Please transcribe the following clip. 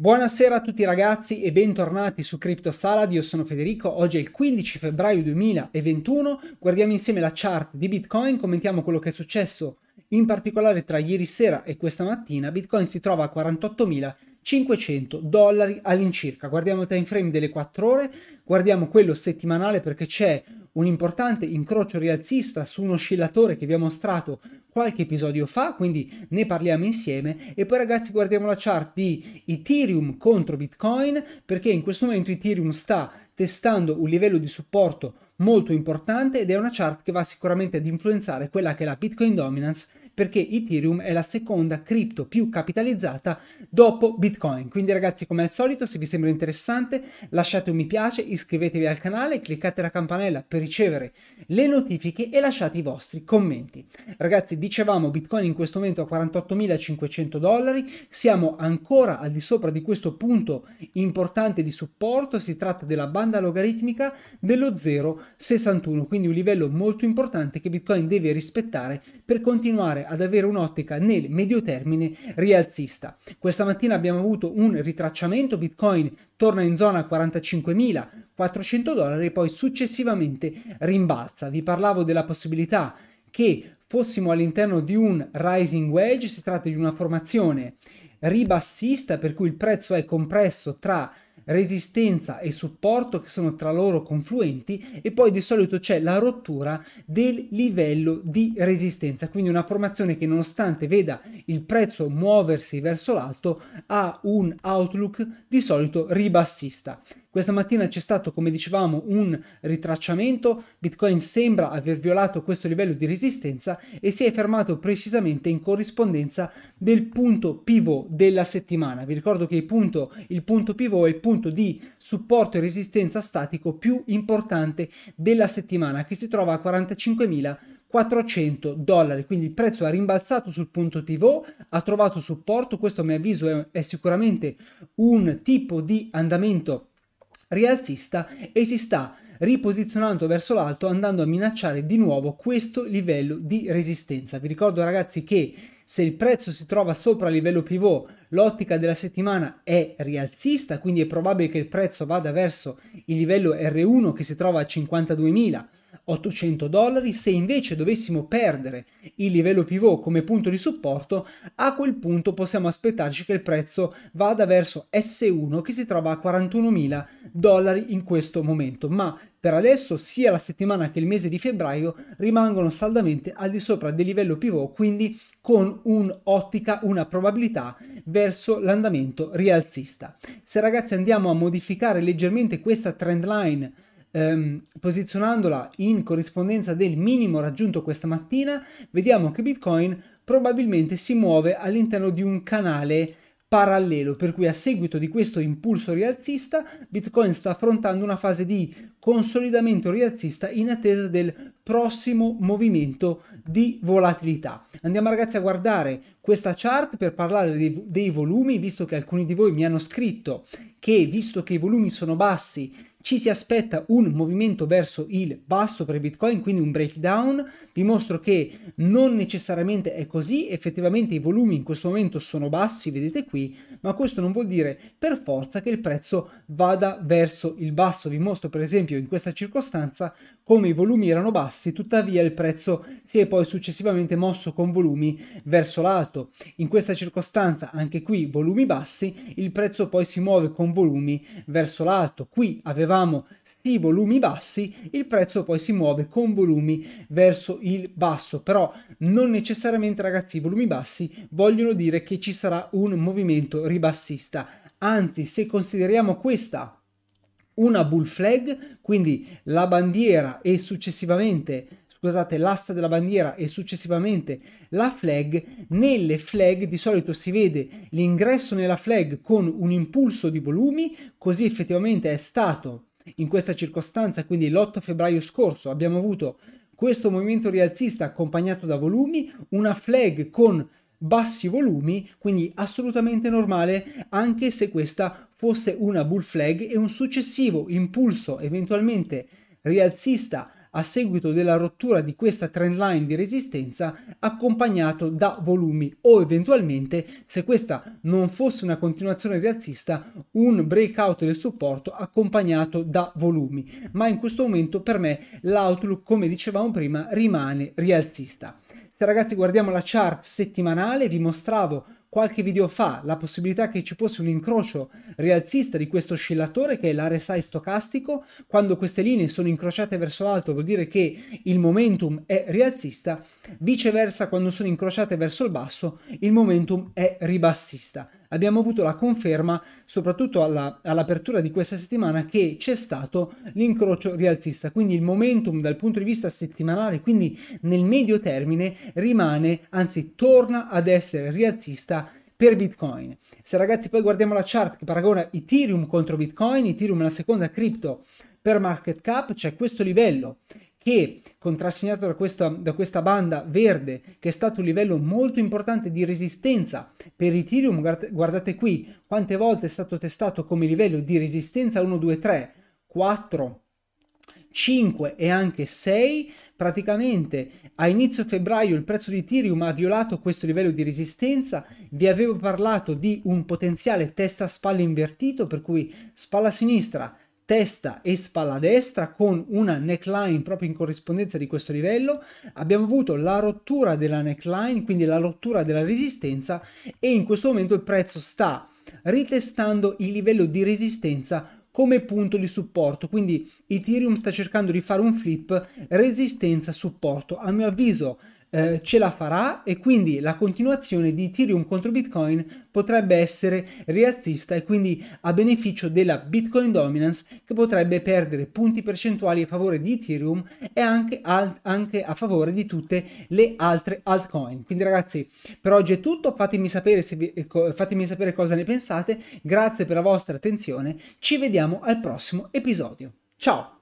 Buonasera a tutti ragazzi e bentornati su Crypto Salad, io sono Federico, oggi è il 15 febbraio 2021, guardiamo insieme la chart di Bitcoin, commentiamo quello che è successo in particolare tra ieri sera e questa mattina, Bitcoin si trova a 48.500 dollari all'incirca, guardiamo il time frame delle 4 ore, guardiamo quello settimanale perché c'è un importante incrocio rialzista su un oscillatore che vi ho mostrato qualche episodio fa, quindi ne parliamo insieme e poi ragazzi guardiamo la chart di Ethereum contro Bitcoin perché in questo momento Ethereum sta testando un livello di supporto molto importante ed è una chart che va sicuramente ad influenzare quella che è la Bitcoin Dominance perché Ethereum è la seconda cripto più capitalizzata dopo Bitcoin. Quindi ragazzi, come al solito, se vi sembra interessante, lasciate un mi piace, iscrivetevi al canale, cliccate la campanella per ricevere le notifiche e lasciate i vostri commenti. Ragazzi, dicevamo Bitcoin in questo momento a 48.500 dollari, siamo ancora al di sopra di questo punto importante di supporto, si tratta della banda logaritmica dello 0,61, quindi un livello molto importante che Bitcoin deve rispettare per continuare ad avere un'ottica nel medio termine rialzista. Questa mattina abbiamo avuto un ritracciamento, Bitcoin torna in zona 45.400 dollari e poi successivamente rimbalza. Vi parlavo della possibilità che fossimo all'interno di un rising wedge, si tratta di una formazione ribassista per cui il prezzo è compresso tra resistenza e supporto che sono tra loro confluenti e poi di solito c'è la rottura del livello di resistenza, quindi una formazione che nonostante veda il prezzo muoversi verso l'alto ha un outlook di solito ribassista. Questa mattina c'è stato, come dicevamo, un ritracciamento, Bitcoin sembra aver violato questo livello di resistenza e si è fermato precisamente in corrispondenza del punto pivot della settimana. Vi ricordo che il punto, il punto pivot è il punto di supporto e resistenza statico più importante della settimana che si trova a 45.000 400 dollari, quindi il prezzo ha rimbalzato sul punto pivot, ha trovato supporto, questo a mio avviso è, è sicuramente un tipo di andamento rialzista e si sta riposizionando verso l'alto andando a minacciare di nuovo questo livello di resistenza. Vi ricordo ragazzi che se il prezzo si trova sopra il livello pivot, l'ottica della settimana è rialzista, quindi è probabile che il prezzo vada verso il livello R1 che si trova a 52.000 800 dollari, se invece dovessimo perdere il livello pivot come punto di supporto, a quel punto possiamo aspettarci che il prezzo vada verso S1 che si trova a 41.000 dollari in questo momento, ma per adesso sia la settimana che il mese di febbraio rimangono saldamente al di sopra del livello pivot, quindi con un'ottica, una probabilità verso l'andamento rialzista. Se ragazzi andiamo a modificare leggermente questa trend line ehm, posizionandola in corrispondenza del minimo raggiunto questa mattina, vediamo che Bitcoin probabilmente si muove all'interno di un canale parallelo, per cui a seguito di questo impulso rialzista Bitcoin sta affrontando una fase di consolidamento rialzista in attesa del prossimo movimento di volatilità. Andiamo ragazzi a guardare questa chart per parlare dei, dei volumi, visto che alcuni di voi mi hanno scritto che visto che i volumi sono bassi ci si aspetta un movimento verso il basso per Bitcoin, quindi un breakdown. Vi mostro che non necessariamente è così, effettivamente i volumi in questo momento sono bassi, vedete qui, ma questo non vuol dire per forza che il prezzo vada verso il basso. Vi mostro per esempio in questa circostanza come i volumi erano bassi, tuttavia il prezzo si è poi successivamente mosso con volumi verso l'alto. In questa circostanza, anche qui volumi bassi, il prezzo poi si muove con volumi verso l'alto. Qui avevamo sti volumi bassi, il prezzo poi si muove con volumi verso il basso, però non necessariamente ragazzi i volumi bassi vogliono dire che ci sarà un movimento ribassista. Anzi, se consideriamo questa una bull flag, quindi la bandiera e successivamente scusate, l'asta della bandiera e successivamente la flag, nelle flag di solito si vede l'ingresso nella flag con un impulso di volumi, così effettivamente è stato in questa circostanza, quindi l'8 febbraio scorso abbiamo avuto questo movimento rialzista accompagnato da volumi, una flag con bassi volumi, quindi assolutamente normale anche se questa fosse una bull flag e un successivo impulso eventualmente rialzista a seguito della rottura di questa trend line di resistenza accompagnato da volumi o eventualmente se questa non fosse una continuazione rialzista un breakout del supporto accompagnato da volumi ma in questo momento per me l'outlook come dicevamo prima rimane rialzista se ragazzi guardiamo la chart settimanale vi mostravo qualche video fa la possibilità che ci fosse un incrocio rialzista di questo oscillatore che è l'RSI stocastico, quando queste linee sono incrociate verso l'alto vuol dire che il momentum è rialzista, viceversa quando sono incrociate verso il basso il momentum è ribassista. Abbiamo avuto la conferma, soprattutto alla, all'apertura di questa settimana, che c'è stato l'incrocio rialzista, quindi il momentum dal punto di vista settimanale, quindi nel medio termine, rimane, anzi torna ad essere rialzista per Bitcoin. Se ragazzi poi guardiamo la chart che paragona Ethereum contro Bitcoin, Ethereum è la seconda cripto per market cap, c'è questo livello che contrassegnato da questa, da questa, banda verde, che è stato un livello molto importante di resistenza per Ethereum, guardate qui quante volte è stato testato come livello di resistenza 1, 2, 3, 4, 5 e anche 6, praticamente a inizio febbraio il prezzo di Ethereum ha violato questo livello di resistenza, vi avevo parlato di un potenziale testa-spalla invertito, per cui spalla sinistra testa e spalla destra con una neckline proprio in corrispondenza di questo livello abbiamo avuto la rottura della neckline quindi la rottura della resistenza e in questo momento il prezzo sta ritestando il livello di resistenza come punto di supporto, quindi Ethereum sta cercando di fare un flip resistenza-supporto. A mio avviso eh, ce la farà e quindi la continuazione di Ethereum contro Bitcoin potrebbe essere rialzista e quindi a beneficio della Bitcoin dominance che potrebbe perdere punti percentuali a favore di Ethereum e anche, al- anche a favore di tutte le altre altcoin. Quindi ragazzi per oggi è tutto, fatemi sapere, vi, eh, fatemi sapere cosa ne pensate, grazie per la vostra attenzione, ci vediamo al prossimo episodio. Ciao!